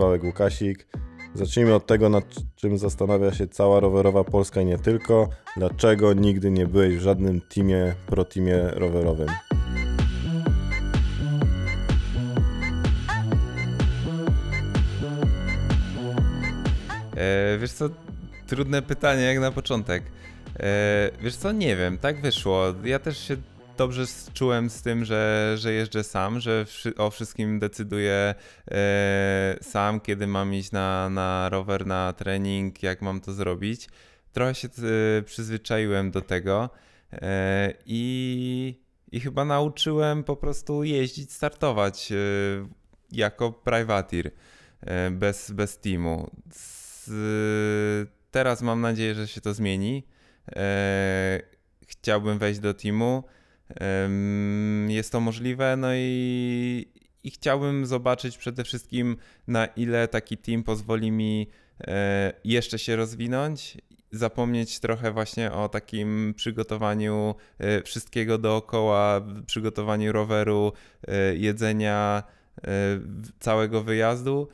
Sławek Łukasik. Zacznijmy od tego, nad czym zastanawia się cała rowerowa Polska i nie tylko. Dlaczego nigdy nie byłeś w żadnym teamie, pro teamie rowerowym? E, wiesz co, trudne pytanie jak na początek. E, wiesz co, nie wiem, tak wyszło. Ja też się dobrze czułem z tym, że, że jeżdżę sam, że o wszystkim decyduję e, sam, kiedy mam iść na, na rower, na trening, jak mam to zrobić. Trochę się e, przyzwyczaiłem do tego e, i, i chyba nauczyłem po prostu jeździć, startować e, jako privateer e, bez, bez teamu. Z, teraz mam nadzieję, że się to zmieni. E, chciałbym wejść do teamu jest to możliwe. No i, i chciałbym zobaczyć przede wszystkim, na ile taki team pozwoli mi e, jeszcze się rozwinąć zapomnieć trochę właśnie o takim przygotowaniu e, wszystkiego dookoła, przygotowaniu roweru, e, jedzenia, całego wyjazdu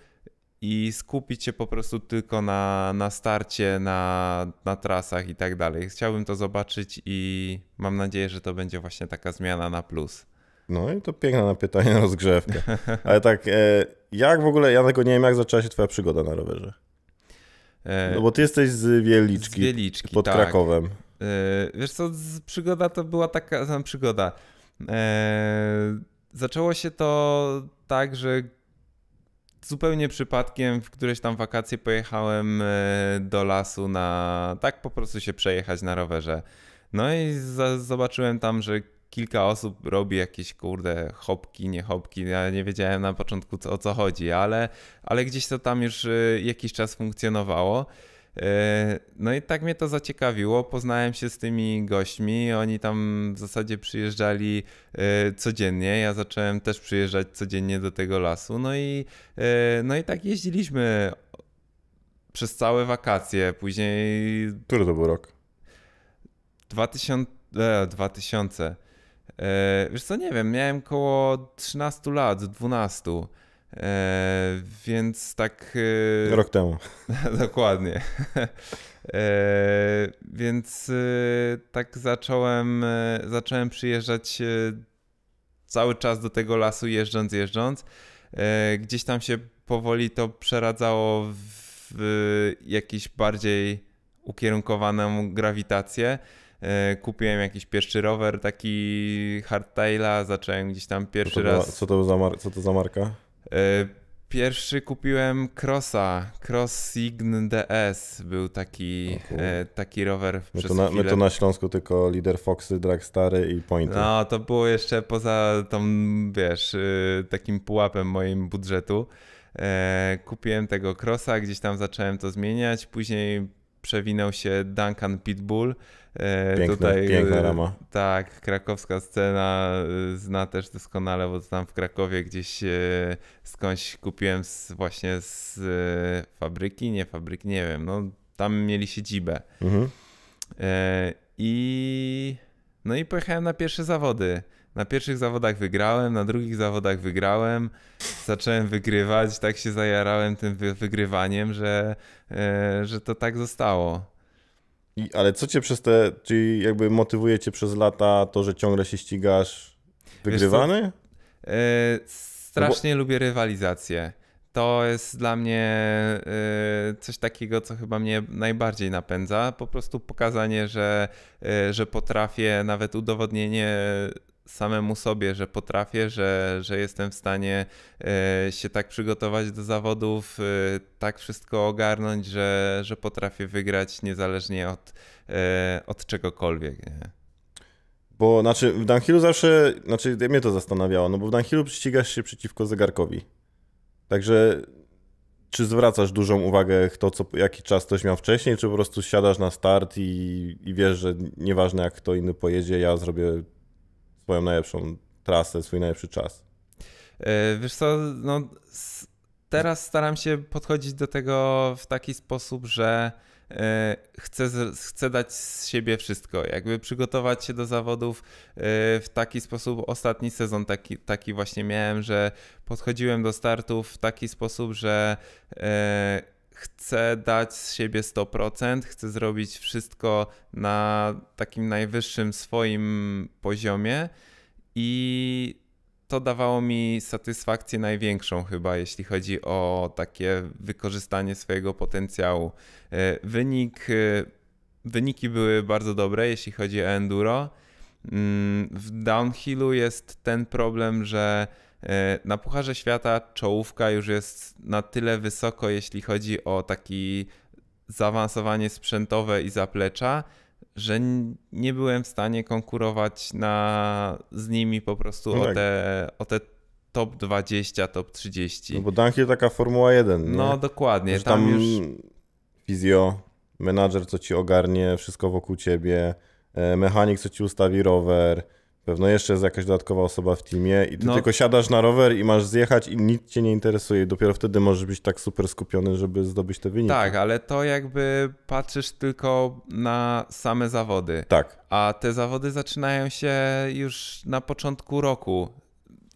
i skupić się po prostu tylko na, na starcie, na, na trasach i tak dalej. Chciałbym to zobaczyć i mam nadzieję, że to będzie właśnie taka zmiana na plus. No i to piękne na pytanie rozgrzewkę. Ale tak, e, jak w ogóle, ja tego nie wiem, jak zaczęła się twoja przygoda na rowerze? E, no bo ty jesteś z Wieliczki, z Wieliczki pod tak. Krakowem. E, wiesz co, przygoda to była taka, tam przygoda. Zaczęło się to tak, że zupełnie przypadkiem w któreś tam wakacje pojechałem e, do lasu na tak po prostu się przejechać na rowerze. No i zobaczyłem tam, że kilka osób robi jakieś kurde hopki, nie hopki. Ja nie wiedziałem na początku co, o co chodzi, ale, ale gdzieś to tam już e, jakiś czas funkcjonowało. E, no i tak mnie to zaciekawiło. Poznałem się z tymi gośćmi. Oni tam w zasadzie przyjeżdżali e, codziennie. Ja zacząłem też przyjeżdżać codziennie do tego lasu. No i, e, no i tak jeździliśmy przez całe wakacje. Później. Który to był rok? 2000. 2000. wiesz co, nie wiem, miałem około 13 lat, 12. E, więc tak. E, Rok temu. dokładnie. E, więc e, tak zacząłem, e, zacząłem przyjeżdżać e, cały czas do tego lasu, jeżdżąc, jeżdżąc. gdzieś tam się powoli to przeradzało w jakiś bardziej ukierunkowaną grawitację. Kupiłem jakiś pierwszy rower, taki hardtaila, zacząłem gdzieś tam pierwszy co to, raz. Co to, za, mar- co to za marka? E, pierwszy kupiłem Crossa, Cross Sign DS, był taki, e, taki rower. My to, na, my to na Śląsku tylko Lider Foxy, Dragstary i Pointy. No, to było jeszcze poza tą, wiesz, y, takim pułapem moim budżetu. E, kupiłem tego Crossa, gdzieś tam zacząłem to zmieniać, później przewinął się Duncan Pitbull, E, Piękne, tutaj, piękna e, rama. Tak, krakowska scena e, zna też doskonale, bo tam w Krakowie gdzieś skądś kupiłem z, właśnie z fabryki, nie fabryki, nie wiem, no tam mieli siedzibę. Mhm. I no i pojechałem na pierwsze zawody. Na pierwszych zawodach wygrałem, na drugich zawodach wygrałem. Zacząłem wygrywać, tak się zajarałem tym wygrywaniem, że, że to tak zostało. I, ale co cię przez te, czyli jakby motywuje cię przez lata to, że ciągle się ścigasz wygrywany? E, strasznie no bo... lubię rywalizację. To jest dla mnie e, coś takiego, co chyba mnie najbardziej napędza. Po prostu pokazanie, że, e, że potrafię, nawet udowodnienie samemu sobie, że potrafię, że, że jestem w stanie e, się tak przygotować do zawodów, e, tak wszystko ogarnąć, że, że potrafię wygrać niezależnie od, e, od czegokolwiek. Nie? Bo znaczy w Dunhillu zawsze, znaczy mnie to zastanawiało, no bo w Dunhillu przycigasz się przeciwko zegarkowi. Także czy zwracasz dużą uwagę to, co, jaki czas ktoś miał wcześniej, czy po prostu siadasz na start i, i wiesz, że nieważne jak kto inny pojedzie, ja zrobię swoją najlepszą trasę, swój najlepszy czas? E, wiesz co, no, teraz staram się podchodzić do tego w taki sposób, że e, chcę, chcę dać z siebie wszystko, jakby przygotować się do zawodów e, w taki sposób. Ostatni sezon taki, taki właśnie miałem, że podchodziłem do startów w taki sposób, że chcę dać z siebie 100%, chcę zrobić wszystko na takim najwyższym swoim poziomie i to dawało mi satysfakcję największą chyba, jeśli chodzi o takie wykorzystanie swojego potencjału. E, wynik, e, wyniki były bardzo dobre, jeśli chodzi o enduro. Mm, w downhillu jest ten problem, że E, na Pucharze Świata czołówka już jest na tyle wysoko, jeśli chodzi o taki zaawansowanie sprzętowe i zaplecza, że nie byłem w stanie konkurować na, z nimi po prostu no tak. o, te, o te top 20, top 30. No bo Dunhill taka Formuła 1. Nie? No dokładnie, tam, tam już... Fizjo, menadżer co ci ogarnie, wszystko wokół ciebie, e, mechanik co ci ustawi rower, Pewno jeszcze jest jakaś dodatkowa osoba w teamie i ty no. tylko siadasz na rower i masz zjechać i nic cię nie interesuje. Dopiero wtedy możesz być tak super skupiony, żeby zdobyć te wyniki. Tak, ale to jakby patrzysz tylko na same zawody. Tak. A te zawody zaczynają się już na początku roku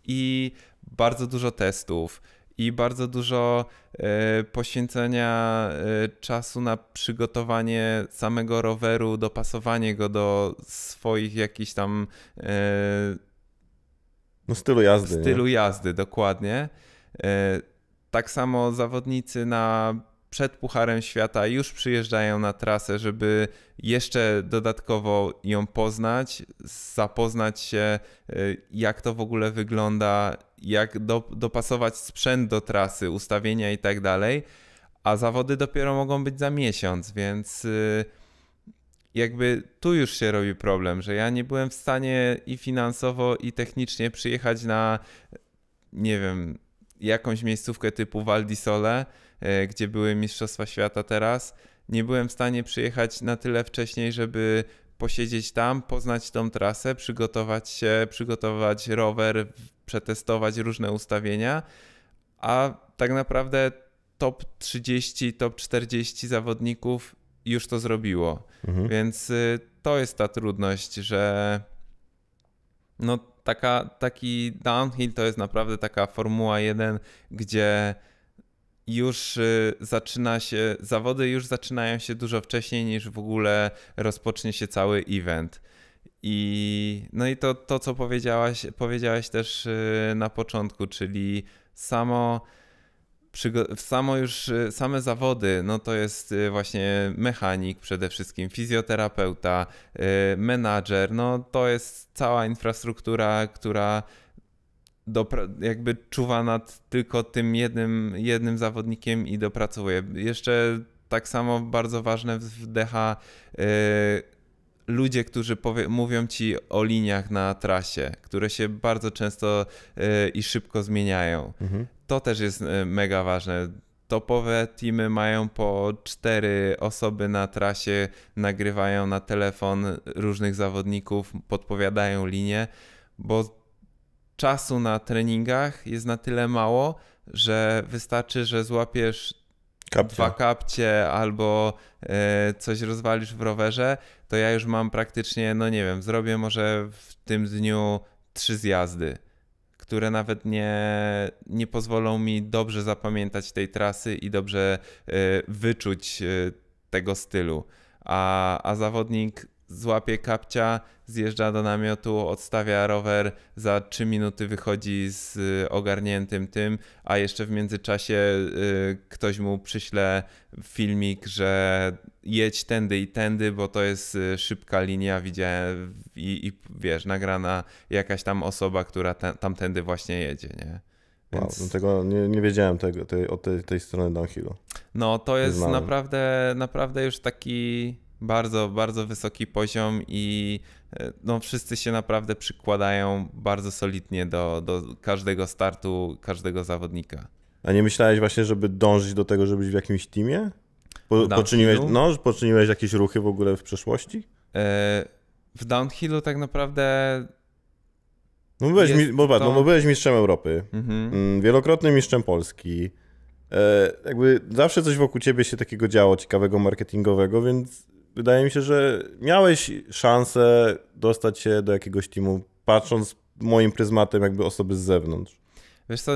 i bardzo dużo testów i bardzo dużo e, poświęcenia e, czasu na przygotowanie samego roweru, dopasowanie go do swoich jakichś tam. E, no, stylu jazdy. Stylu nie? jazdy, dokładnie. Tak samo zawodnicy na przed Pucharem Świata już przyjeżdżają na trasę, żeby jeszcze dodatkowo ją poznać, zapoznać się, y, jak to w ogóle wygląda, jak do, dopasować sprzęt do trasy, ustawienia i tak dalej. A zawody dopiero mogą być za miesiąc, więc y, jakby tu już się robi problem, że ja nie byłem w stanie i finansowo, i technicznie przyjechać na, nie wiem, jakąś miejscówkę typu Val di Sole E, gdzie były Mistrzostwa Świata teraz, nie byłem w stanie przyjechać na tyle wcześniej, żeby posiedzieć tam, poznać tą trasę, przygotować się, przygotować rower, przetestować różne ustawienia, a tak naprawdę top 30, top 40 zawodników już to zrobiło. Mhm. Więc y, to jest ta trudność, że no taka, taki downhill to jest naprawdę taka Formuła 1, gdzie już y, zaczyna się, zawody już zaczynają się dużo wcześniej niż w ogóle rozpocznie się cały event. I no i to, to co powiedziałaś, powiedziałaś też y, na początku, czyli samo, samo już y, same zawody, no to jest właśnie mechanik przede wszystkim, fizjoterapeuta, menadżer, no to jest cała infrastruktura, która jakby czuwa nad tylko tym jednym, jednym zawodnikiem i dopracowuje. Jeszcze tak samo bardzo ważne wdecha yy, ludzie, którzy mówią ci o liniach na trasie, które się bardzo często yy, i szybko zmieniają. Mhm. To też jest y, mega ważne. Topowe teamy mają po cztery osoby na trasie, nagrywają na telefon różnych zawodników, podpowiadają linie, bo czasu na treningach jest na tyle mało, że wystarczy, że złapiesz kapcie. dwa kapcie albo e, coś rozwalisz w rowerze, to ja już mam praktycznie, no nie wiem, zrobię może w tym dniu trzy zjazdy, które nawet nie, nie pozwolą mi dobrze zapamiętać tej trasy i dobrze y, wyczuć y, tego stylu. A, a zawodnik złapie kapcia, zjeżdża do namiotu, odstawia rower, za 3 minuty wychodzi z y, ogarniętym tym, a jeszcze w międzyczasie y, ktoś mu przyśle filmik, że jedź tędy i tędy, bo to jest y, szybka linia, widziałem i, i wiesz, nagrana jakaś tam osoba, która te, tamtędy właśnie jedzie, nie? Więc... Wow, no tego nie, nie wiedziałem tego, tej, od tej, tej strony downhillu. No, to jest naprawdę, naprawdę już taki bardzo, bardzo wysoki poziom i e, no, wszyscy się naprawdę przykładają bardzo solidnie do, do każdego startu, każdego zawodnika. A nie myślałeś właśnie, żeby dążyć do tego, żebyś w jakimś teamie? Po, poczyniłeś, no, poczyniłeś jakieś ruchy w ogóle w przeszłości? E, w downhillu tak naprawdę no byłeś, mi, bo, no, to... no, byłeś mistrzem Europy, mhm. Mm, wielokrotnym mistrzem Polski. E, jakby zawsze coś wokół ciebie się takiego działo ciekawego marketingowego, więc wydaje mi się, że miałeś szansę dostać się do jakiegoś teamu, patrząc moim pryzmatem jakby osoby z zewnątrz. Wiesz co,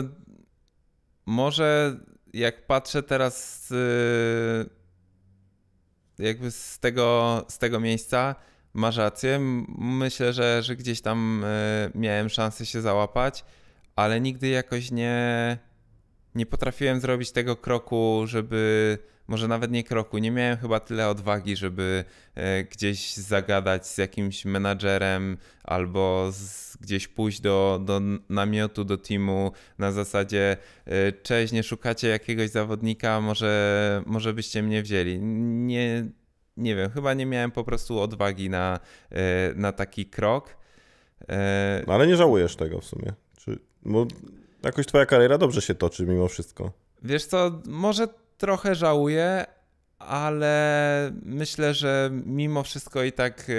może jak patrzę teraz y, jakby z tego, z tego miejsca, masz rację. Myślę, że, że gdzieś tam y, miałem szansę się załapać, ale nigdy jakoś nie nie potrafiłem zrobić tego kroku, żeby może nawet nie kroku, nie miałem chyba tyle odwagi, żeby e, gdzieś zagadać z jakimś menadżerem albo z, gdzieś pójść do, do namiotu, do teamu na zasadzie e, cześć, nie szukacie jakiegoś zawodnika, może, może byście mnie wzięli. Nie, nie wiem, chyba nie miałem po prostu odwagi na, e, na taki krok. No, ale nie żałujesz tego w sumie. Czy, bo Jakoś twoja kariera dobrze się toczy mimo wszystko. Wiesz co, może trochę żałuję, ale myślę, że mimo wszystko i tak yy,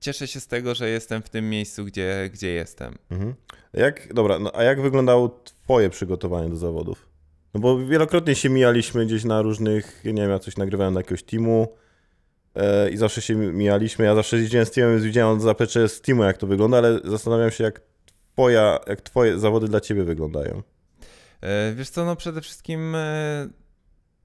cieszę się z tego, że jestem w tym miejscu, gdzie, gdzie jestem. Mhm. Jak, dobra, no, a jak wyglądało twoje przygotowanie do zawodów? No bo wielokrotnie się mijaliśmy gdzieś na różnych, nie wiem, ja coś nagrywałem na jakiegoś teamu yy, i zawsze się mijaliśmy. Ja zawsze jeździłem z teamem, widziałem zaplecze z teamu, jak to wygląda, ale zastanawiam się, jak twoja, jak twoje zawody dla ciebie wyglądają? E, wiesz co, no przede wszystkim e,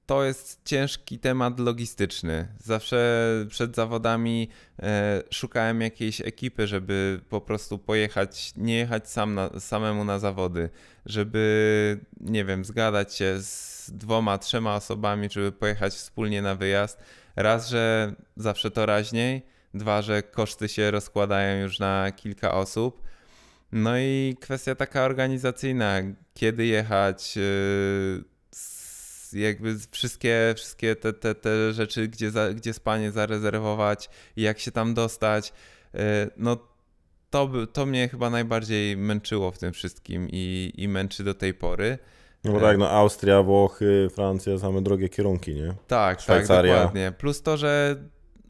to jest ciężki temat logistyczny. Zawsze przed zawodami e, szukałem jakiejś ekipy, żeby po prostu pojechać, nie jechać sam na, samemu na zawody, żeby, nie wiem, zgadać się z dwoma, trzema osobami, żeby pojechać wspólnie na wyjazd. Raz, że zawsze to raźniej, dwa, że koszty się rozkładają już na kilka osób no i kwestia taka organizacyjna, kiedy jechać, y, jakby wszystkie, wszystkie te, te, te rzeczy, gdzie, za, gdzie spanie zarezerwować, jak się tam dostać. Y, no to, to mnie chyba najbardziej męczyło w tym wszystkim i, i męczy do tej pory. No bo tak, no Austria, Włochy, Francja, same drogie kierunki, nie? Tak, tak Szwajcaria. tak, dokładnie. Plus to, że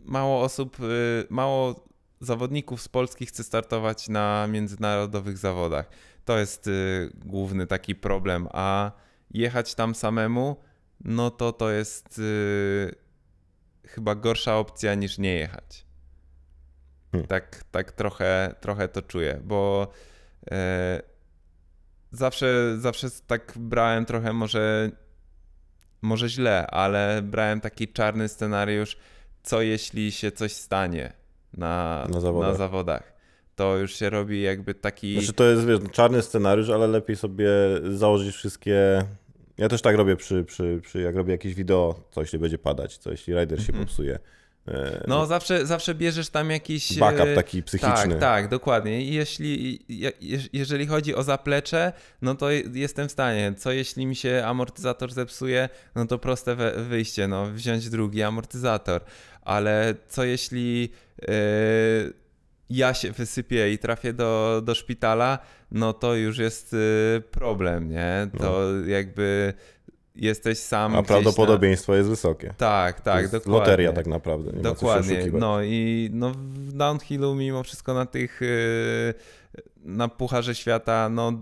mało osób, y, mało zawodników z Polski chce startować na międzynarodowych zawodach. To jest y, główny taki problem, a jechać tam samemu, no to to jest y, chyba gorsza opcja niż nie jechać. Hmm. Tak, tak trochę, trochę to czuję, bo e, zawsze, zawsze tak brałem trochę może, może źle, ale brałem taki czarny scenariusz, co jeśli się coś stanie na, na zawodach. na, zawodach. To już się robi jakby taki. Znaczy to jest wiesz, no, czarny scenariusz, ale lepiej sobie założyć wszystkie. Ja też tak robię przy, przy, przy jak robię jakieś wideo, co jeśli będzie padać, co jeśli rider się mm -hmm. popsuje. E, no, zawsze, zawsze bierzesz tam jakiś. E, backup taki psychiczny. Tak, tak, dokładnie. I jeśli, jeżeli chodzi o zaplecze, no to jestem w stanie. Co jeśli mi się amortyzator zepsuje, no to proste wyjście, no, wziąć drugi amortyzator ale co jeśli yy, ja się wysypię i trafię do, do szpitala, no to już jest yy, problem, nie? To no. jakby jesteś sam. A prawdopodobieństwo na... jest wysokie. Tak, tak, to dokładnie. Loteria tak naprawdę. Nie dokładnie. no i no, w downhillu mimo wszystko na tych e, na Pucharze Świata no,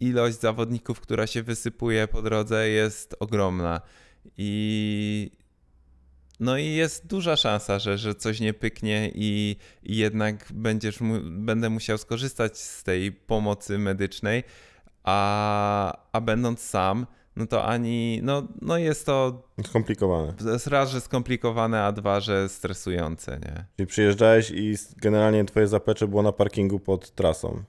ilość zawodników, która się wysypuje po drodze jest ogromna. I, no i jest duża szansa, że, że coś nie pyknie i, i jednak będziesz mu, będę musiał skorzystać z tej pomocy medycznej, a, a będąc sam, no to ani, no, no jest to... Skomplikowane. Raz, że skomplikowane, a dwa, że stresujące, nie? Czyli przyjeżdżałeś i generalnie twoje zaplecze było na parkingu pod trasą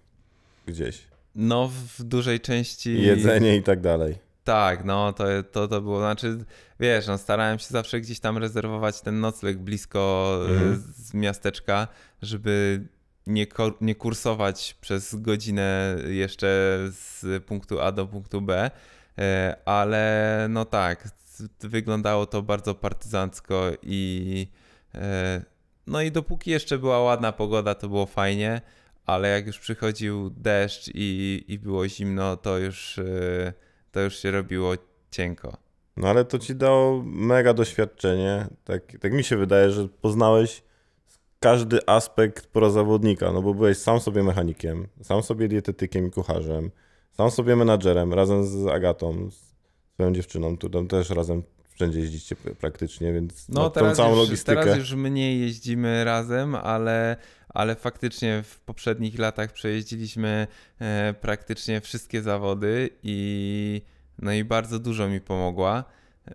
gdzieś. No w dużej części... Jedzenie i tak dalej tak, no to, to, to było, znaczy wiesz, no, starałem się zawsze gdzieś tam rezerwować ten nocleg blisko e, mhm. z miasteczka, żeby nie, nie kursować przez godzinę jeszcze z punktu A do punktu B, e, ale no tak, wyglądało to bardzo partyzancko i e, no i dopóki jeszcze była ładna pogoda, to było fajnie, ale jak już przychodził deszcz i, i było zimno, to już to już się robiło cienko. No ale to ci dało mega doświadczenie. Tak, tak mi się wydaje, że poznałeś każdy aspekt prozawodnika, no bo byłeś sam sobie mechanikiem, sam sobie dietetykiem i kucharzem, sam sobie menadżerem razem z Agatą, swoją dziewczyną, tu też razem wszędzie jeździcie praktycznie, więc no, no teraz tą całą już, logistykę. Teraz już mniej jeździmy razem, ale, ale faktycznie w poprzednich latach przejeździliśmy e, praktycznie wszystkie zawody i no i bardzo dużo mi pomogła. E,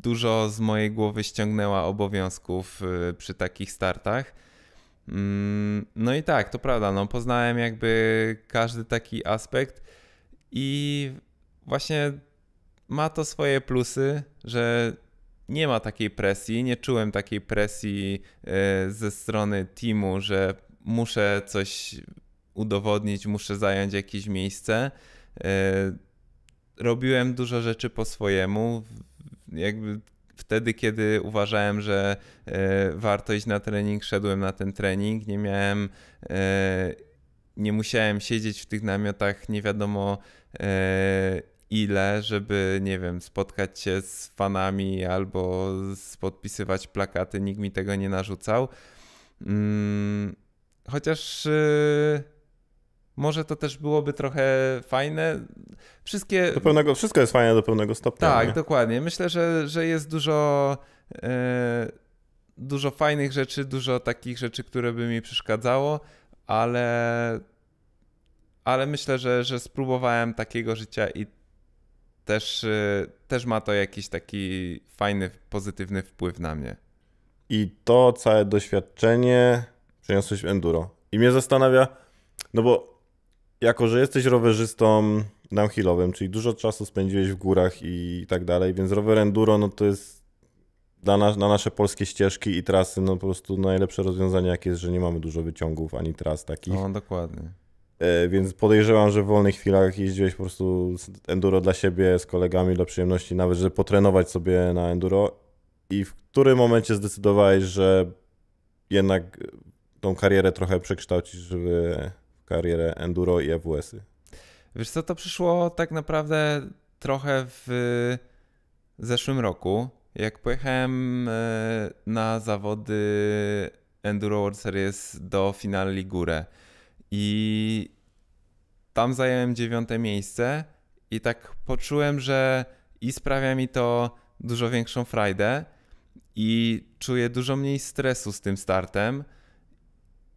dużo z mojej głowy ściągnęła obowiązków e, przy takich startach. Mm, no i tak, to prawda, no poznałem jakby każdy taki aspekt i właśnie ma to swoje plusy, że nie ma takiej presji, nie czułem takiej presji e, ze strony teamu, że muszę coś udowodnić, muszę zająć jakieś miejsce. E, robiłem dużo rzeczy po swojemu, jakby wtedy, kiedy uważałem, że e, warto iść na trening, szedłem na ten trening, nie miałem, nie musiałem siedzieć w tych namiotach, nie wiadomo ile, żeby, nie wiem, spotkać się z fanami albo podpisywać plakaty. Nikt mi tego nie narzucał. Hmm, chociaż yy, może to też byłoby trochę fajne. Wszystkie. Do pełnego wszystko jest fajne do pewnego stopnia. Tak, nie? dokładnie. Myślę, że, że jest dużo. Y, dużo fajnych rzeczy, dużo takich rzeczy, które by mi przeszkadzało, ale ale myślę, że, że spróbowałem takiego życia i też, y, też ma to jakiś taki fajny, pozytywny wpływ na mnie. I to całe doświadczenie przeniosłeś w enduro. I mnie zastanawia, no bo jako, że jesteś rowerzystą downhillowym, czyli dużo czasu spędziłeś w górach i tak dalej, więc rower enduro no to jest dla na, na nasze polskie ścieżki i trasy no po prostu najlepsze rozwiązanie jakie jest, że nie mamy dużo wyciągów ani tras takich. No, dokładnie. E, więc podejrzewam, że w wolnych chwilach jeździłeś po prostu enduro dla siebie, z kolegami, dla przyjemności, nawet żeby potrenować sobie na enduro. I w którym momencie zdecydowałeś, że jednak e, tą karierę trochę przekształcisz w karierę enduro i AWS-y? Wiesz co, to przyszło tak naprawdę trochę w zeszłym roku, jak pojechałem e, na zawody Enduro World Series do finali Ligure. I tam zająłem dziewiąte miejsce i tak poczułem, że i sprawia mi to dużo większą frajdę i czuję dużo mniej stresu z tym startem.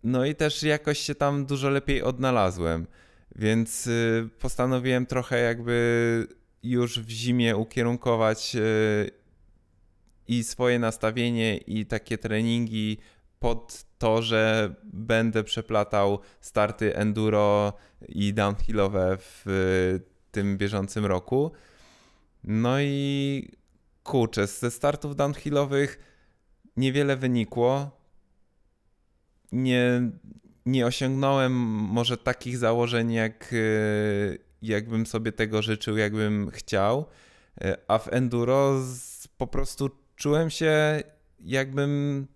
No i też jakoś się tam dużo lepiej odnalazłem. Więc y, postanowiłem trochę jakby już w zimie ukierunkować y, i swoje nastawienie, i takie treningi pod to, że będę przeplatał starty enduro i downhillowe w y, tym bieżącym roku. No i kurczę, ze startów downhillowych niewiele wynikło. Nie, nie osiągnąłem może takich założeń, jak, y, jakbym sobie tego życzył, jakbym chciał. Y, a w enduro po prostu czułem się, jakbym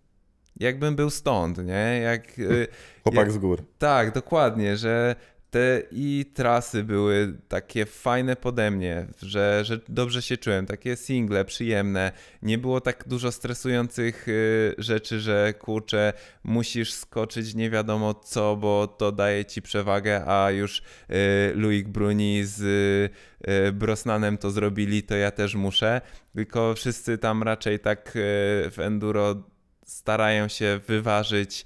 jakbym był stąd, nie? Jak, y, Chłopak jak, z gór. Tak, dokładnie, że te i trasy były takie fajne pode mnie, że, że dobrze się czułem, takie single, przyjemne. Nie było tak dużo stresujących y, rzeczy, że kurczę, musisz skoczyć nie wiadomo co, bo to daje ci przewagę, a już y, Luik Bruni z Brosnanem to zrobili, to ja też muszę. Tylko wszyscy tam raczej tak w enduro starają się wyważyć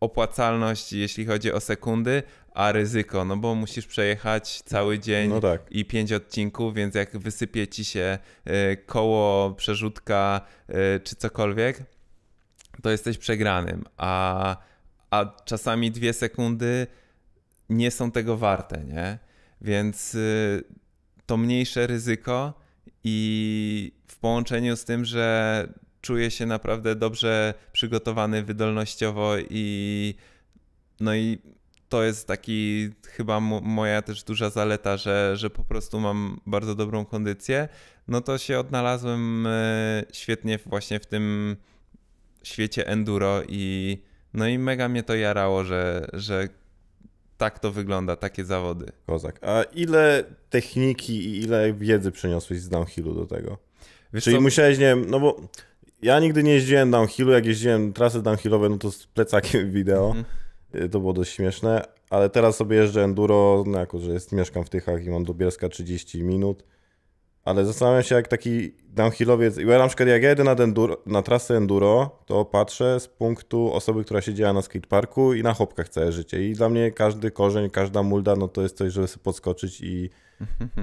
opłacalność, jeśli chodzi o sekundy, a ryzyko, no bo musisz przejechać cały dzień no tak. i pięć odcinków, więc jak wysypie ci się y, koło, przerzutka y, czy cokolwiek, to jesteś przegranym, a, a czasami dwie sekundy nie są tego warte, nie? Więc y, to mniejsze ryzyko i w połączeniu z tym, że czuję się naprawdę dobrze przygotowany wydolnościowo i no i to jest taki chyba moja też duża zaleta, że, że po prostu mam bardzo dobrą kondycję, no to się odnalazłem e, świetnie właśnie w tym świecie enduro i no i mega mnie to jarało, że, że tak to wygląda, takie zawody. Kozak. A ile techniki i ile wiedzy przeniosłeś z downhillu do tego? Wiesz Czyli co? musiałeś, nie wiem, no bo ja nigdy nie jeździłem downhillu, jak jeździłem trasy downhillowe, no to z plecakiem wideo. Mhm. Y, to było dość śmieszne, ale teraz sobie jeżdżę enduro, no jako że jest, mieszkam w Tychach i mam do Bielska 30 minut. Ale zastanawiam się, jak taki downhillowiec. Ja na przykład, jak jedę na, enduro, na trasę enduro, to patrzę z punktu osoby, która siedziała na skateparku i na chopkach całe życie. I dla mnie każdy korzeń, każda mulda, no to jest coś, żeby sobie podskoczyć i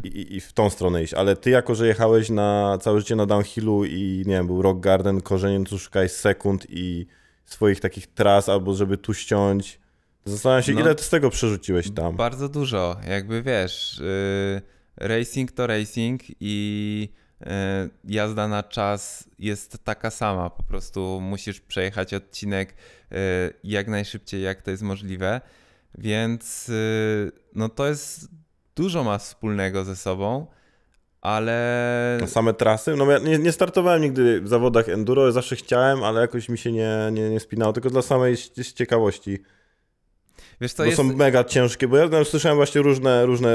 i, i w tą stronę iść. Ale ty jako, że jechałeś na całe życie na downhillu i nie wiem, był Rock Garden, korzeniem, tu szukaj sekund i swoich takich tras, albo żeby tu ściąć. Zastanawiam się, no, ile z tego przerzuciłeś tam? Bardzo dużo. Jakby wiesz, yy, racing to racing i yy, jazda na czas jest taka sama. Po prostu musisz przejechać odcinek yy, jak najszybciej, jak to jest możliwe. Więc y, no to jest dużo ma wspólnego ze sobą, ale... Same trasy? No ja nie, nie, startowałem nigdy w zawodach enduro, zawsze chciałem, ale jakoś mi się nie, nie, nie spinało, tylko dla samej ciekawości. Wiesz to bo jest... są mega ciężkie, bo ja słyszałem właśnie różne, różne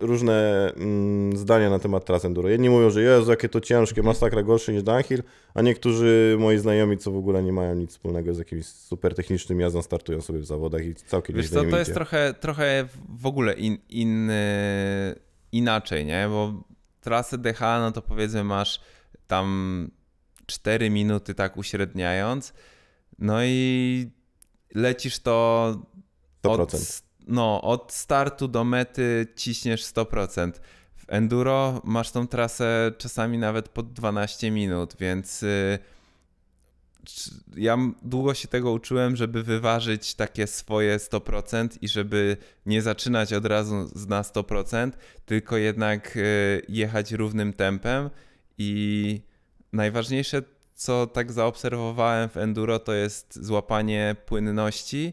różne mm, zdania na temat tras enduro. Jedni mówią, że Jezu, jakie to ciężkie, masakra gorsze niż downhill, a niektórzy moi znajomi, co w ogóle nie mają nic wspólnego z jakimś super technicznym jazdą, startują sobie w zawodach i całkiem Wiesz co, to jest trochę, trochę w ogóle in, in, inaczej, nie? Bo trasę DH, no to powiedzmy masz tam 4 minuty tak uśredniając, no i lecisz to 100%. od no, od startu do mety ciśniesz 100%. W enduro masz tą trasę czasami nawet pod 12 minut, więc y, ja długo się tego uczyłem, żeby wyważyć takie swoje 100% i żeby nie zaczynać od razu na 100%, tylko jednak y, jechać równym tempem. I najważniejsze, co tak zaobserwowałem w enduro, to jest złapanie płynności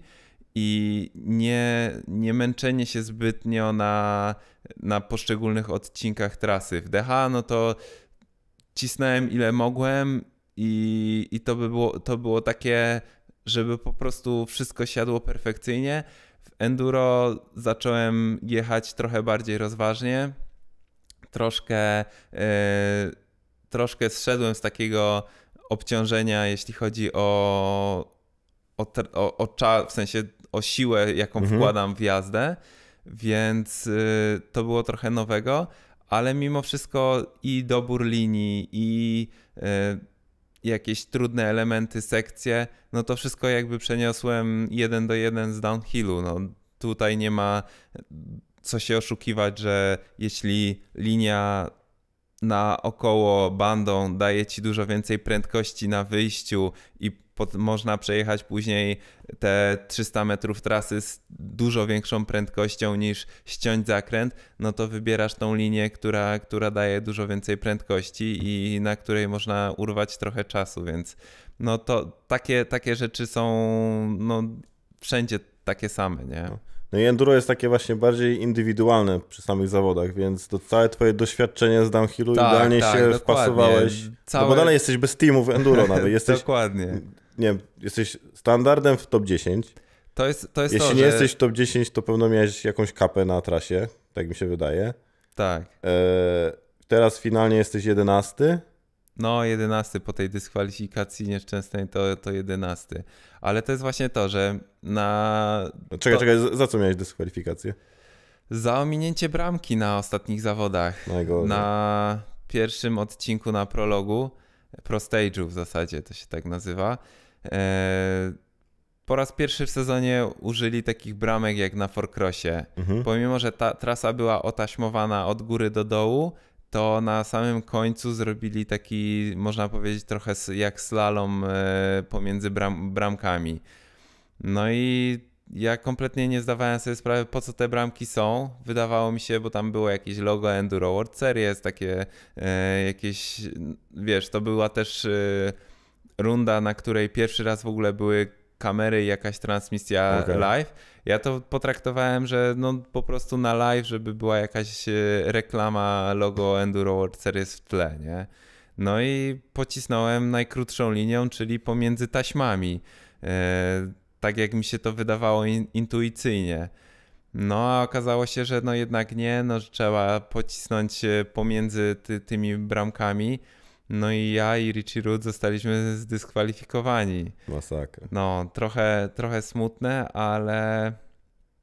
i nie, nie męczenie się zbytnio na, na poszczególnych odcinkach trasy. W DH no to cisnąłem ile mogłem i, i to, by było, to było takie, żeby po prostu wszystko siadło perfekcyjnie. W enduro zacząłem jechać trochę bardziej rozważnie, troszkę, yy, troszkę zszedłem z takiego obciążenia, jeśli chodzi o, o, o, o czas, w sensie o siłę, jaką mhm. wkładam w jazdę, więc y, to było trochę nowego, ale mimo wszystko i dobór linii, i y, jakieś trudne elementy, sekcje, no to wszystko jakby przeniosłem jeden do jeden z downhillu. No, tutaj nie ma co się oszukiwać, że jeśli linia na około bandą daje ci dużo więcej prędkości na wyjściu i pod, można przejechać później te 300 metrów trasy z dużo większą prędkością niż ściąć zakręt, no to wybierasz tą linię, która, która daje dużo więcej prędkości i na której można urwać trochę czasu, więc no to takie, takie rzeczy są no, wszędzie takie same, nie? No, no i enduro jest takie właśnie bardziej indywidualne przy samych zawodach, więc to całe twoje doświadczenie z downhillu tak, idealnie tak, się dokładnie. wpasowałeś. Całe... No bo dalej jesteś bez teamu w enduro nawet. Jesteś... dokładnie nie wiem, jesteś standardem w top 10. To jest, to jest Jeśli to, nie że... jesteś w top 10, to pewno miałeś jakąś kapę na trasie, tak mi się wydaje. Tak. E, teraz finalnie jesteś 11. No, 11 po tej dyskwalifikacji nieszczęsnej to, to 11. Ale to jest właśnie to, że na. No, czekaj, to... czekaj, za co miałeś dyskwalifikację? Za ominięcie bramki na ostatnich zawodach. Najgorzej. Na pierwszym odcinku na prologu, pro stage'u w zasadzie to się tak nazywa. E, po raz pierwszy w sezonie użyli takich bramek jak na Forkrosie. Mhm. Pomimo, że ta trasa była otaśmowana od góry do dołu, to na samym końcu zrobili taki, można powiedzieć, trochę jak slalom e, pomiędzy bram bramkami. No i ja kompletnie nie zdawałem sobie sprawy, po co te bramki są. Wydawało mi się, bo tam było jakieś logo Enduro World Series, takie e, jakieś, wiesz, to była też. E, runda, na której pierwszy raz w ogóle były kamery i jakaś transmisja okay. live. Ja to potraktowałem, że no po prostu na live, żeby była jakaś e, reklama logo Enduro World Series w tle, nie? No i pocisnąłem najkrótszą linią, czyli pomiędzy taśmami. E, tak jak mi się to wydawało in, intuicyjnie. No a okazało się, że no jednak nie, no że trzeba pocisnąć e, pomiędzy ty, tymi bramkami. No i ja i Richie Root zostaliśmy zdyskwalifikowani. Masakra. No, trochę, trochę smutne, ale...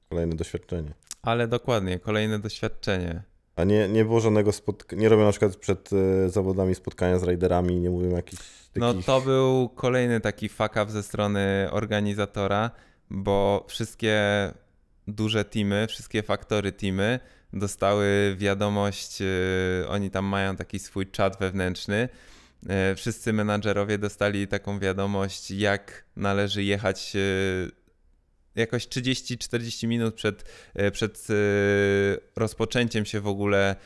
Kolejne doświadczenie. Ale dokładnie, kolejne doświadczenie. A nie, nie było żadnego spotkania, nie robią na przykład przed y, zawodami spotkania z rajderami, nie mówią jakichś no, takich... No to był kolejny taki fuck up ze strony organizatora, bo wszystkie duże teamy, wszystkie faktory teamy dostały wiadomość, y, oni tam mają taki swój czat wewnętrzny. Y, wszyscy menadżerowie dostali taką wiadomość, jak należy jechać y, jakoś 30-40 minut przed, przed rozpoczęciem się w ogóle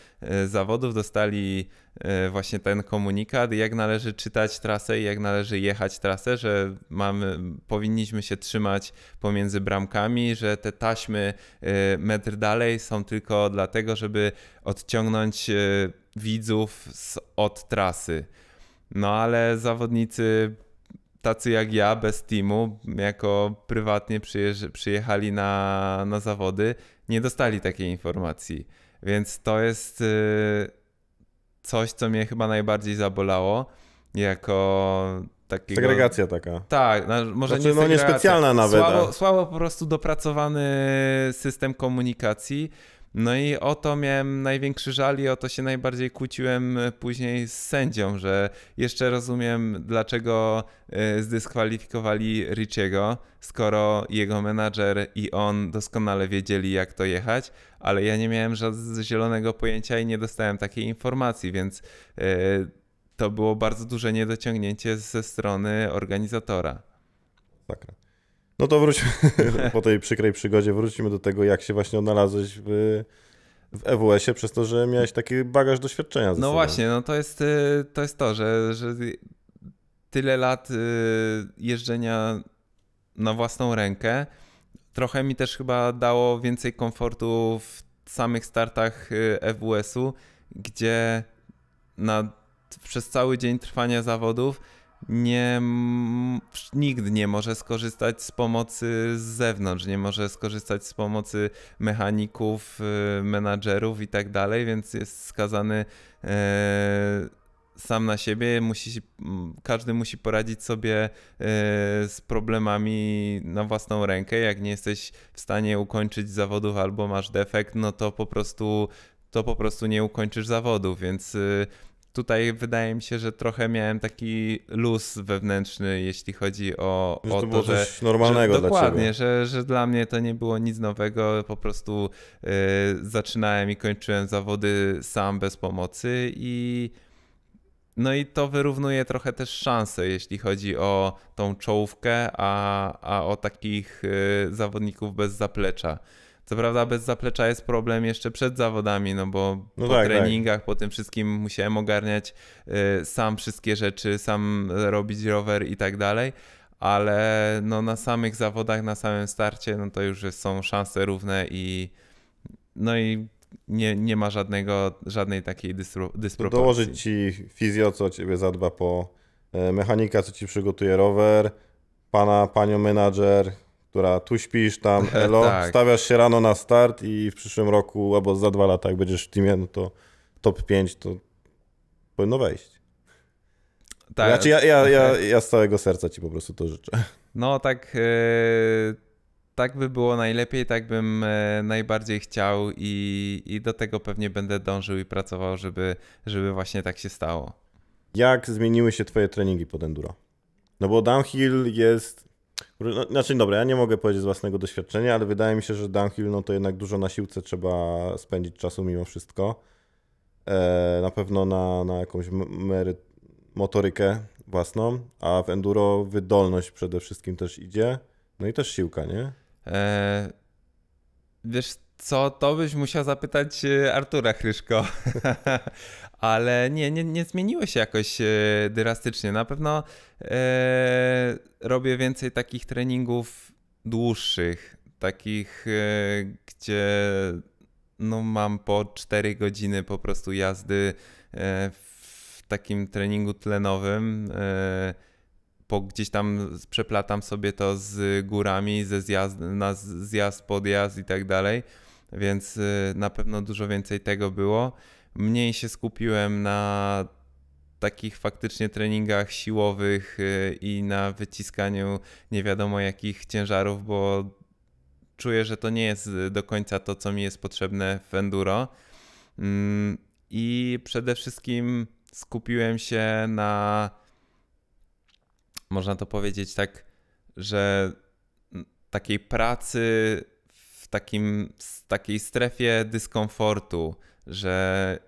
zawodów dostali E, właśnie ten komunikat, jak należy czytać trasę i jak należy jechać trasę, że mamy, powinniśmy się trzymać pomiędzy bramkami, że te taśmy e, metr dalej są tylko dlatego, żeby odciągnąć e, widzów z, od trasy. No ale zawodnicy tacy jak ja, bez teamu, jako prywatnie przyjechali na, na zawody, nie dostali takiej informacji. Więc to jest coś, co mnie chyba najbardziej zabolało, jako taki. Segregacja taka. Tak, może znaczy, nie, no nie specjalna nawet. Słabo, słabo po prostu dopracowany system komunikacji, no i o to miałem największy żal i o to się najbardziej kłóciłem e, później z sędzią, że jeszcze rozumiem, dlaczego e, zdyskwalifikowali Richiego, skoro jego menadżer i on doskonale wiedzieli, jak to jechać, ale ja nie miałem żadnego zielonego pojęcia i nie dostałem takiej informacji, więc e, to było bardzo duże niedociągnięcie ze strony organizatora. Sakra. No to wróćmy po tej przykrej przygodzie, wróćmy do tego, jak się właśnie odnalazłeś w, w EWS-ie przez to, że miałeś taki bagaż doświadczenia. No właśnie, no to jest y, to, jest to że, że tyle lat y, jeżdżenia na własną rękę trochę mi też chyba dało więcej komfortu w samych startach y, EWS-u, gdzie na, przez cały dzień trwania zawodów nie, nigdy nie może skorzystać z pomocy z zewnątrz, nie może skorzystać z pomocy mechaników, y, menadżerów i tak dalej, więc jest skazany e, sam na siebie, musi, każdy musi poradzić sobie e, z problemami na własną rękę. Jak nie jesteś w stanie ukończyć zawodów albo masz defekt, no to po prostu to po prostu nie ukończysz zawodu, więc e, tutaj wydaje mi się, że trochę miałem taki luz wewnętrzny, jeśli chodzi o że to, o to było że, coś normalnego że, dokładnie, że, że dla mnie to nie było nic nowego, po prostu y, zaczynałem i kończyłem zawody sam bez pomocy i no i to wyrównuje trochę też szanse, jeśli chodzi o tą czołówkę, a, a o takich y, zawodników bez zaplecza. Co prawda bez zaplecza jest problem jeszcze przed zawodami, no bo no po tak, tak. treningach, tak. po tym wszystkim musiałem ogarniać y, sam wszystkie rzeczy, sam robić rower i tak dalej, ale no na samych zawodach, na samym starcie, no to już są szanse równe i no i nie, nie ma żadnego, żadnej takiej dyspro, dysproporcji. Dołożyć ci fizjo, co ciebie zadba po e, mechanika, co ci przygotuje rower, pana, panią menadżer, która tu śpisz, tam elo, tak. stawiasz się rano na start i w przyszłym roku albo za dwa lata, jak będziesz w teamie, no to top 5 to powinno wejść. Tak. Znaczy ja, ja, ja, ja z całego serca ci po prostu to życzę. No tak, yy, tak by było najlepiej, tak bym yy, najbardziej chciał i, i do tego pewnie będę dążył i pracował, żeby, żeby właśnie tak się stało. Jak zmieniły się twoje treningi pod enduro? No bo downhill jest no, znaczy, dobra, ja nie mogę powiedzieć z własnego doświadczenia, ale wydaje mi się, że downhill no to jednak dużo na siłce trzeba spędzić czasu mimo wszystko. E, na pewno na, na jakąś motorykę własną, a w enduro wydolność przede wszystkim też idzie. No i też siłka, nie? E, wiesz co, to byś musiał zapytać e, Artura Chryszko. ale nie, nie, nie zmieniło się jakoś e, drastycznie. Na pewno e, robię więcej takich treningów dłuższych, takich, e, gdzie no, mam po 4 godziny po prostu jazdy e, w takim treningu tlenowym. E, po, gdzieś tam przeplatam sobie to z górami, ze zjazd, na zjazd, podjazd i tak dalej, więc e, na pewno dużo więcej tego było. Mniej się skupiłem na takich faktycznie treningach siłowych y, i na wyciskaniu nie wiadomo jakich ciężarów, bo czuję, że to nie jest do końca to, co mi jest potrzebne w enduro. Mm, I przede wszystkim skupiłem się na, można to powiedzieć tak, że takiej pracy w takim, takiej strefie dyskomfortu, że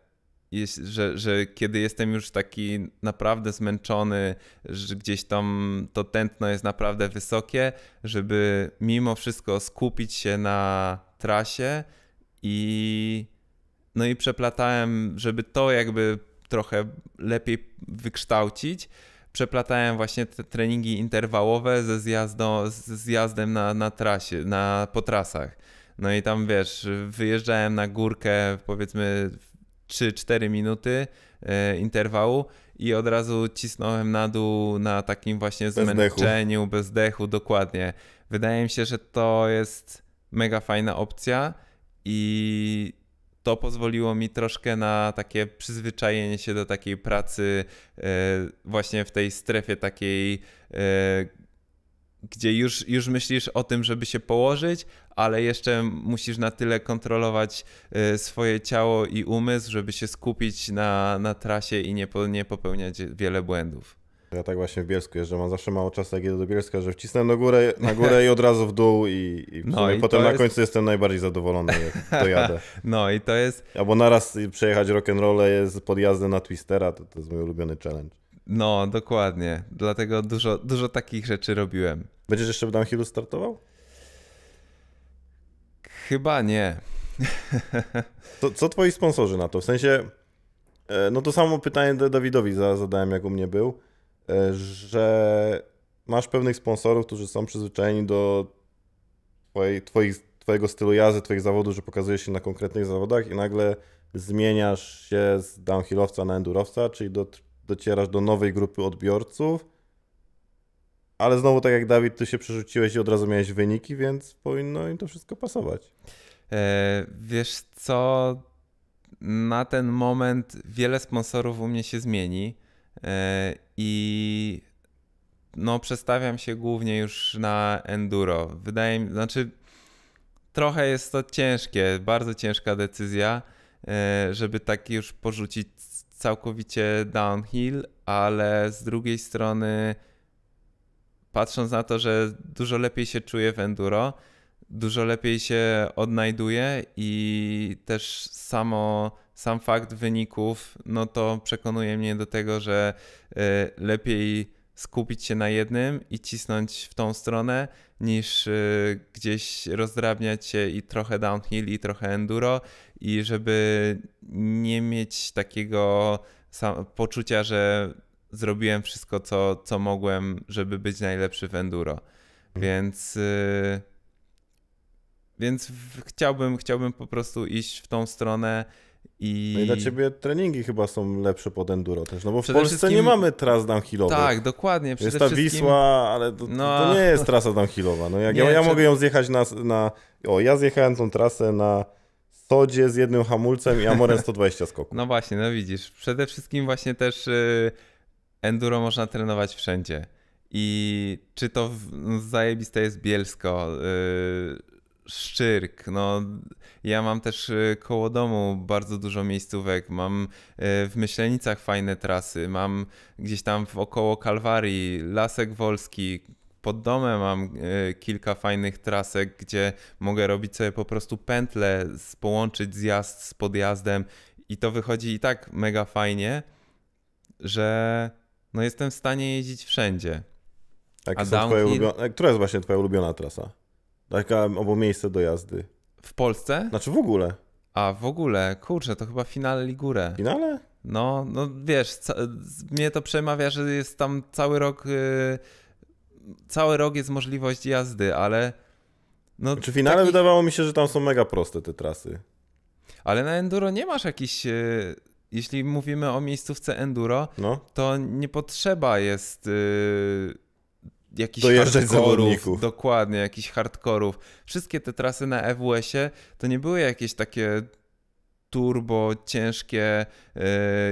że, że kiedy jestem już taki naprawdę zmęczony, że gdzieś tam to tętno jest naprawdę wysokie, żeby mimo wszystko skupić się na trasie i no i przeplatałem, żeby to jakby trochę lepiej wykształcić. Przeplatałem właśnie te treningi interwałowe ze, zjazdą, z zjazdem na, na trasie, na, po trasach. No i tam wiesz, wyjeżdżałem na górkę, powiedzmy 3-4 minuty e, interwału i od razu cisnąłem na dół na takim właśnie zmęczeniu, bezdechu. dokładnie. Wydaje mi się, że to jest mega fajna opcja i to pozwoliło mi troszkę na takie przyzwyczajenie się do takiej pracy e, właśnie w tej strefie takiej e, gdzie już, już myślisz o tym, żeby się położyć, ale jeszcze musisz na tyle kontrolować y, swoje ciało i umysł, żeby się skupić na, na trasie i nie, nie popełniać wiele błędów. Ja tak właśnie w Bielsku jeżdżę, mam zawsze mało czasu, jak jedę do Bielska, że wcisnę na górę, na górę i od razu w dół i, i, no i potem na jest... końcu jestem najbardziej zadowolony, jak dojadę. No i to jest... Albo naraz przejechać rock'n'roll jest podjazdem na Twistera, to, to jest mój ulubiony challenge. No, dokładnie. Dlatego dużo, dużo takich rzeczy robiłem. Będziesz jeszcze w downhillu startował? Chyba nie. co twoi sponsorzy na to? W sensie, e, no to samo pytanie Dawidowi zadałem, jak u mnie był, e, że masz pewnych sponsorów, którzy są przyzwyczajeni do twojej, twoich, twojego stylu jazdy, twoich zawodów, że pokazujesz się na konkretnych zawodach i nagle zmieniasz się z downhillowca na endurowca, czyli do docierasz do nowej grupy odbiorców. Ale znowu, tak jak Dawid, ty się przerzuciłeś i od razu miałeś wyniki, więc powinno im to wszystko pasować. E, wiesz co? Na ten moment wiele sponsorów u mnie się zmieni e, i no, przestawiam się głównie już na enduro. Wydaje mi znaczy trochę jest to ciężkie, bardzo ciężka decyzja, e, żeby tak już porzucić całkowicie downhill, ale z drugiej strony, patrząc na to, że dużo lepiej się czuję w enduro, dużo lepiej się odnajduję i też samo, sam fakt wyników, no to przekonuje mnie do tego, że e, lepiej skupić się na jednym i cisnąć w tą stronę, niż y, gdzieś rozdrabniać się i trochę downhill i trochę enduro i żeby nie mieć takiego poczucia, że zrobiłem wszystko, co, co mogłem, żeby być najlepszy w enduro. Więc, y, więc chciałbym, chciałbym po prostu iść w tą stronę, i... No i dla ciebie treningi chyba są lepsze pod enduro też, no bo w Polsce wszystkim... nie mamy tras downhillowych. Tak, dokładnie. Przede jest ta wszystkim... Wisła, ale to, no... to, nie jest trasa downhillowa. No jak nie, ja, ja czy... mogę ją zjechać na, na... O, ja zjechałem tą trasę na Sodzie z jednym hamulcem i Amorem 120 skoków. No właśnie, no widzisz. Przede wszystkim właśnie też y, enduro można trenować wszędzie. I czy to w, no, zajebiste jest Bielsko, y, Szczyrk, no ja mam też e, koło domu bardzo dużo miejscówek, mam e, w Myślenicach fajne trasy, mam gdzieś tam wokoło Kalwarii, Lasek Wolski, pod domem mam e, kilka fajnych trasek, gdzie mogę robić sobie po prostu pętle, połączyć zjazd z podjazdem i to wychodzi i tak mega fajnie, że no jestem w stanie jeździć wszędzie. A, A Downhill... Twoje ulubione... Która jest właśnie twoja ulubiona trasa? Taka, albo miejsce do jazdy. W Polsce? Znaczy w ogóle. A w ogóle, kurczę, to chyba finale Ligurę. Finale? No, no wiesz, mnie to przemawia, że jest tam cały rok, yy, cały rok jest możliwość jazdy, ale... No, Czy znaczy, finale taki... wydawało mi się, że tam są mega proste te trasy. Ale na enduro nie masz jakichś... Yy, jeśli mówimy o miejscówce enduro, no. to nie potrzeba jest... Yy jakichś Dojeżdżać hardkorów, dokładnie, jakichś hardkorów. Wszystkie te trasy na EWS-ie to nie były jakieś takie turbo ciężkie,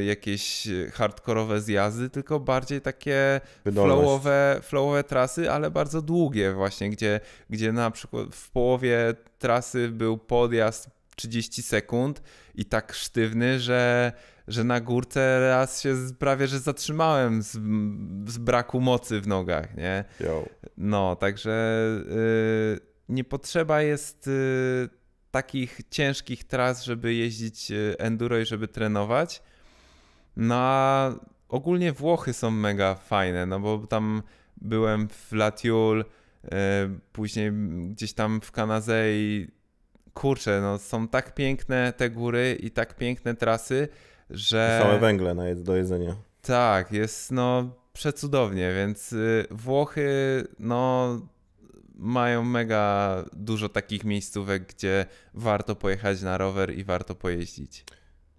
y, jakieś hardkorowe zjazdy, tylko bardziej takie flowowe, flowowe trasy, ale bardzo długie właśnie, gdzie, gdzie na przykład w połowie trasy był podjazd 30 sekund i tak sztywny, że że na górce raz się prawie, że zatrzymałem z, z braku mocy w nogach, nie? Yo. No, także y, nie potrzeba jest y, takich ciężkich tras, żeby jeździć y, enduro i żeby trenować. No a ogólnie Włochy są mega fajne, no bo tam byłem w Latiul, yy, później gdzieś tam w Kanazei kurczę, no są tak piękne te góry i tak piękne trasy, że... Same węgle na do jedzenia. Tak, jest no przecudownie, więc y, Włochy no mają mega dużo takich miejscówek, gdzie warto pojechać na rower i warto pojeździć.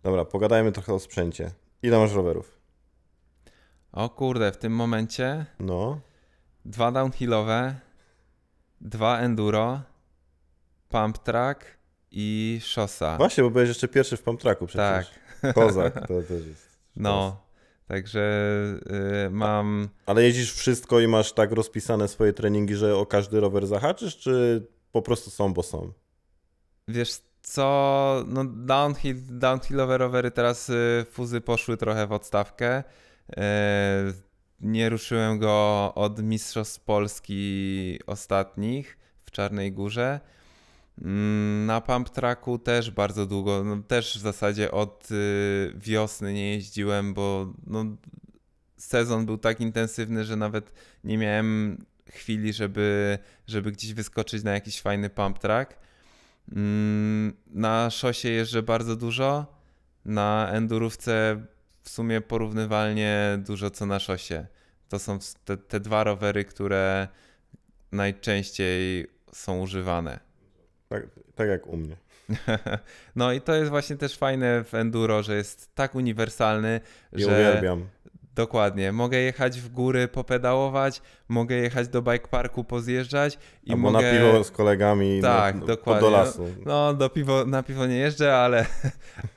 Dobra, pogadajmy trochę o sprzęcie. Ile masz rowerów? O kurde, w tym momencie. No. Dwa downhillowe, dwa enduro, pump track i szosa. Właśnie, bo byłeś jeszcze pierwszy w pump tracku przecież. Tak. Kozak, to też jest. No, także y, mam. Ale jeździsz wszystko i masz tak rozpisane swoje treningi, że o każdy rower zahaczysz, czy po prostu są, bo są? Wiesz co, no downhill, downhillowe rowery teraz y, fuzy poszły trochę w odstawkę. Y, nie ruszyłem go od Mistrzostw Polski ostatnich w Czarnej Górze. Mm, na pump tracku też bardzo długo, no też w zasadzie od y, wiosny nie jeździłem, bo no, sezon był tak intensywny, że nawet nie miałem chwili, żeby, żeby gdzieś wyskoczyć na jakiś fajny pump track. Mm, na szosie jeżdżę bardzo dużo, na endurówce w sumie porównywalnie dużo co na szosie. To są te, te dwa rowery, które najczęściej są używane. Tak, tak jak u mnie. No i to jest właśnie też fajne w enduro, że jest tak uniwersalny, I że... uwielbiam. Dokładnie. Mogę jechać w góry popedałować, mogę jechać do bike parku pozjeżdżać i Albo mogę... na piwo z kolegami no, tak, do, no, dokładnie. do lasu. No, do piwo, na piwo nie jeżdżę, ale,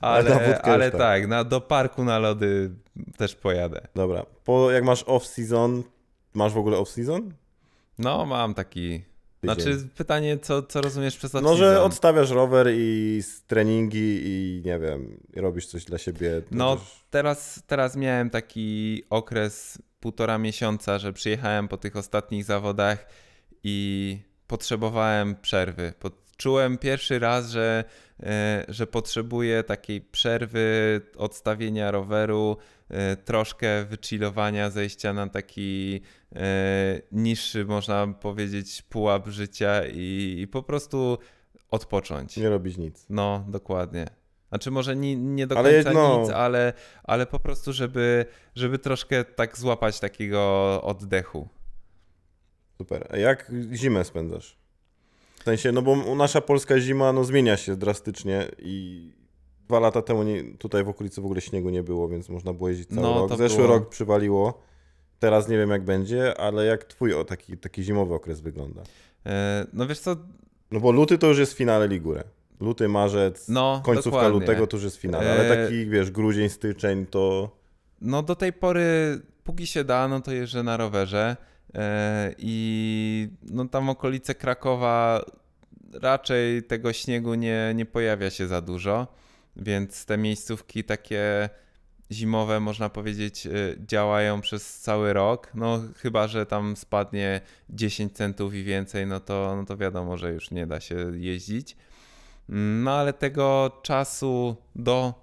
ale, ale, ale tak, tak na, do parku na lody też pojadę. Dobra. Po, jak masz off-season, masz w ogóle off-season? No, mam taki znaczy pytanie, co, co rozumiesz przez off No, że odstawiasz rower i treningi i nie wiem, robisz coś dla siebie. No też... teraz, teraz miałem taki okres półtora miesiąca, że przyjechałem po tych ostatnich zawodach i potrzebowałem przerwy. Czułem pierwszy raz, że, e, że potrzebuję takiej przerwy, odstawienia roweru, E, troszkę wychillowania, zejścia na taki e, niższy, można powiedzieć, pułap życia i, i po prostu odpocząć. Nie robić nic. No, dokładnie. Znaczy może ni, nie do końca ale, nic, ale, ale po prostu, żeby, żeby troszkę tak złapać takiego oddechu. Super. A jak zimę spędzasz? W sensie, no bo nasza polska zima no, zmienia się drastycznie i dwa lata temu nie, tutaj w okolicy w ogóle śniegu nie było, więc można było jeździć cały no, rok. Zeszły było... rok przywaliło. Teraz nie wiem jak będzie, ale jak twój o, taki, taki zimowy okres wygląda? E, no wiesz co... No bo luty to już jest finale Ligurę. Luty, marzec, no, końcówka dokładnie. lutego to już jest finał. Ale e, taki, wiesz, grudzień, styczeń to... No do tej pory, póki się da, no to jeżdżę na rowerze e, i no tam okolice Krakowa raczej tego śniegu nie, nie pojawia się za dużo. Więc te miejscówki takie zimowe, można powiedzieć, y, działają przez cały rok. No chyba, że tam spadnie 10 centów i więcej, no to, no to wiadomo, że już nie da się jeździć. No ale tego czasu do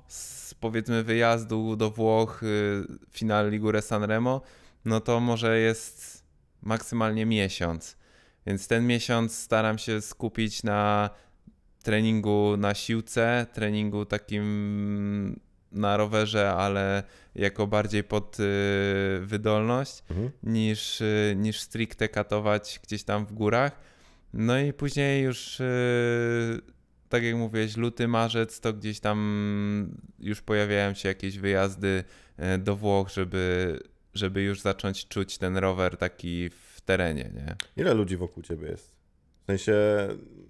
powiedzmy wyjazdu do Włoch, y, final Ligure Sanremo, no to może jest maksymalnie miesiąc. Więc ten miesiąc staram się skupić na treningu na siłce, treningu takim na rowerze, ale jako bardziej pod y, wydolność, mhm. niż, y, niż stricte katować gdzieś tam w górach. No i później już, y, tak jak mówiłeś, luty, marzec, to gdzieś tam już pojawiają się jakieś wyjazdy do Włoch, żeby, żeby już zacząć czuć ten rower taki w terenie. Nie? Ile ludzi wokół ciebie jest? W sensie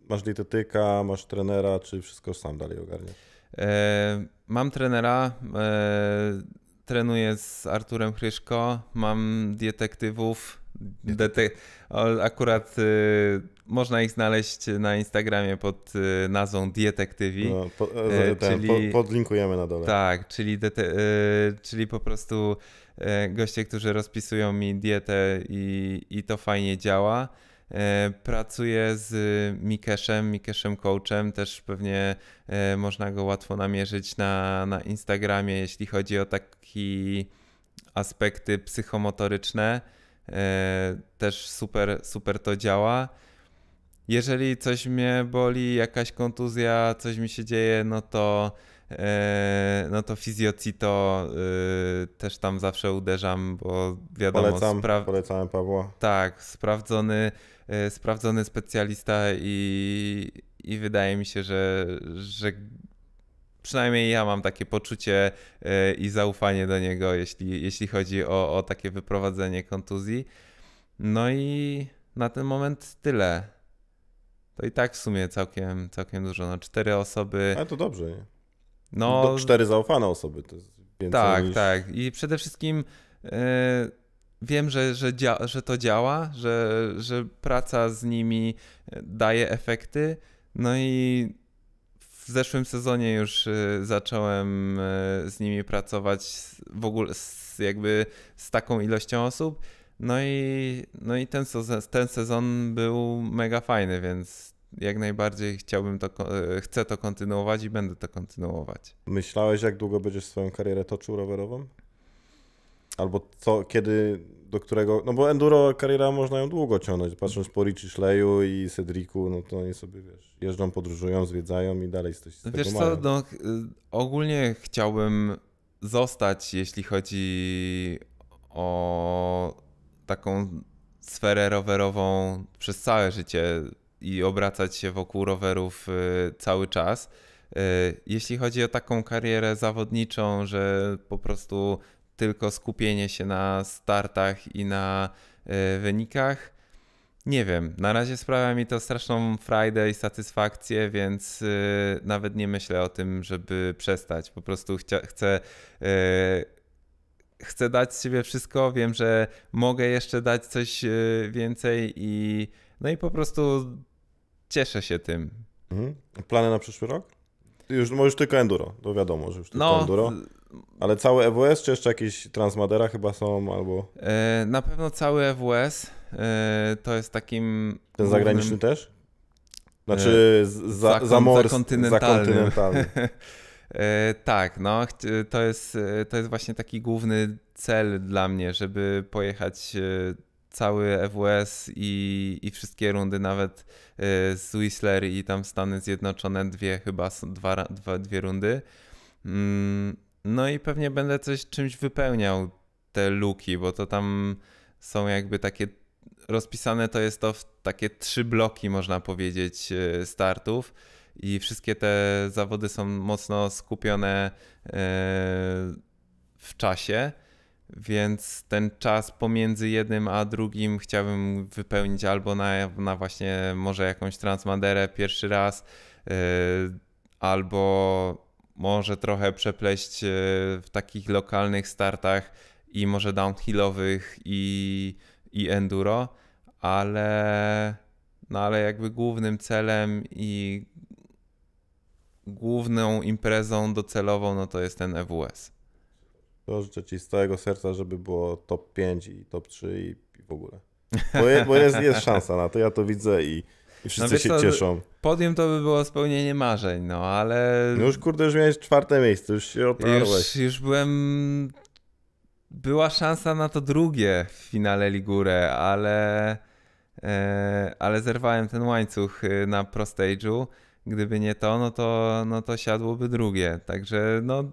masz dietetyka, masz trenera, czy wszystko sam dalej ogarniasz? E, mam trenera, e, trenuję z Arturem Chryszko, mam detektywów. Dete akurat y, można ich znaleźć na Instagramie pod y, nazwą Dietektywi. No, po, e, e, czyli, po, podlinkujemy na dole. Tak, czyli, dete, y, czyli po prostu e, goście, którzy rozpisują mi dietę i, i to fajnie działa. E, pracuję z y, Mikeszem, Mikeszem Coachem, też pewnie e, można go łatwo namierzyć na, na Instagramie, jeśli chodzi o takie aspekty psychomotoryczne. E, też super, super to działa. Jeżeli coś mnie boli, jakaś kontuzja, coś mi się dzieje, no to no to fizjocito y, też tam zawsze uderzam, bo wiadomo... Polecam, spra- polecamy Pawła. Tak, sprawdzony E, sprawdzony specjalista i, i wydaje mi się, że, że przynajmniej ja mam takie poczucie e, i zaufanie do niego, jeśli, jeśli chodzi o, o takie wyprowadzenie kontuzji. No i na ten moment tyle. To i tak w sumie całkiem, całkiem dużo. No, cztery osoby. Ale to dobrze. Nie? No, no cztery zaufane osoby. To jest więcej tak, niż... tak. I przede wszystkim. Yy wiem, że, że, dzia- że to działa, że, że praca z nimi e, daje efekty. No i w zeszłym sezonie już e, zacząłem e, z nimi pracować w ogóle z, jakby z taką ilością osób. No i, no i ten, sezon, ten sezon był mega fajny, więc jak najbardziej chciałbym to, chcę to kontynuować i będę to kontynuować. Myślałeś, jak długo będziesz swoją karierę toczył rowerową? albo co, kiedy, do którego, no bo enduro kariera można ją długo ciągnąć, patrząc po Richie Schleju i Cedricu, no to oni sobie, wiesz, jeżdżą, podróżują, zwiedzają i dalej coś z tego mają. no, y, ogólnie chciałbym zostać, jeśli chodzi o taką sferę rowerową przez całe życie i obracać się wokół rowerów y, cały czas. Y, jeśli chodzi o taką karierę zawodniczą, że po prostu tylko skupienie się na startach i na e, wynikach. Nie wiem, na razie sprawia mi to straszną frajdę i satysfakcję, więc e, nawet nie myślę o tym, żeby przestać. Po prostu chcia- chcę, e, chcę dać z siebie wszystko, wiem, że mogę jeszcze dać coś więcej i no i po prostu cieszę się tym. Mhm. Plany na przyszły rok? Już, no już tylko enduro, to wiadomo, że już tylko no, enduro. Ale cały EWS, czy jeszcze jakieś Transmadera chyba są, albo... E, na pewno cały EWS e, to jest takim... Ten głównym... zagraniczny też? Znaczy e, za, za, morsk, tak, no to jest, to jest właśnie taki główny cel dla mnie, żeby pojechać cały EWS i, i wszystkie rundy, nawet z Whistler i tam Stany Zjednoczone, dwie chyba, dwa, dwa, dwie rundy. Mm, no i pewnie będę coś czymś wypełniał te luki, bo to tam są jakby takie rozpisane to jest to w takie trzy bloki, można powiedzieć, e, startów. I wszystkie te zawody są mocno skupione e, w czasie, więc ten czas pomiędzy jednym a drugim chciałbym wypełnić albo na, na właśnie może jakąś transmanderę pierwszy raz, e, albo może trochę przepleść e, w takich lokalnych startach i może downhillowych i, i enduro, ale, no ale jakby głównym celem i główną imprezą docelową no to jest ten EWS. To życzę Ci z całego serca, żeby było top 5 i top 3 i, i w ogóle. Bo, je, bo jest, jest szansa na to, ja to widzę i i wszyscy no, się cieszą. Podium to by było spełnienie marzeń, no ale... No już kurde, już miałeś czwarte miejsce, już się oparłeś. Już, już byłem... Była szansa na to drugie w finale Ligurę, ale... E, ale zerwałem ten łańcuch e, na prostage'u. Gdyby nie to, no to, no to siadłoby drugie. Także no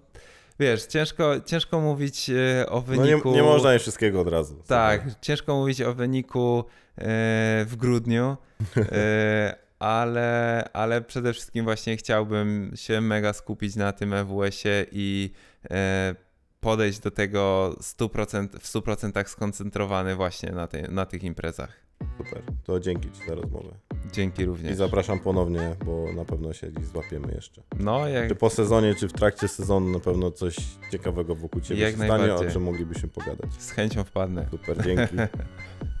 wiesz, ciężko, ciężko mówić e, o wyniku. No nie, nie można jej wszystkiego od razu. Tak, ciężko mówić o wyniku E, w grudniu. E, ale, ale przede wszystkim właśnie chciałbym się mega skupić na tym EWS-ie i e, podejść do tego 100%, w 100% skoncentrowany właśnie na, tej, na tych imprezach. Super, to dzięki Ci za rozmowę. Dzięki również. I zapraszam ponownie, bo na pewno się dziś złapiemy jeszcze. No, jak... Czy po sezonie, czy w trakcie sezonu na pewno coś ciekawego wokół Ciebie jak się stanie, o czym moglibyśmy pogadać. Z chęcią wpadnę. Super, dzięki.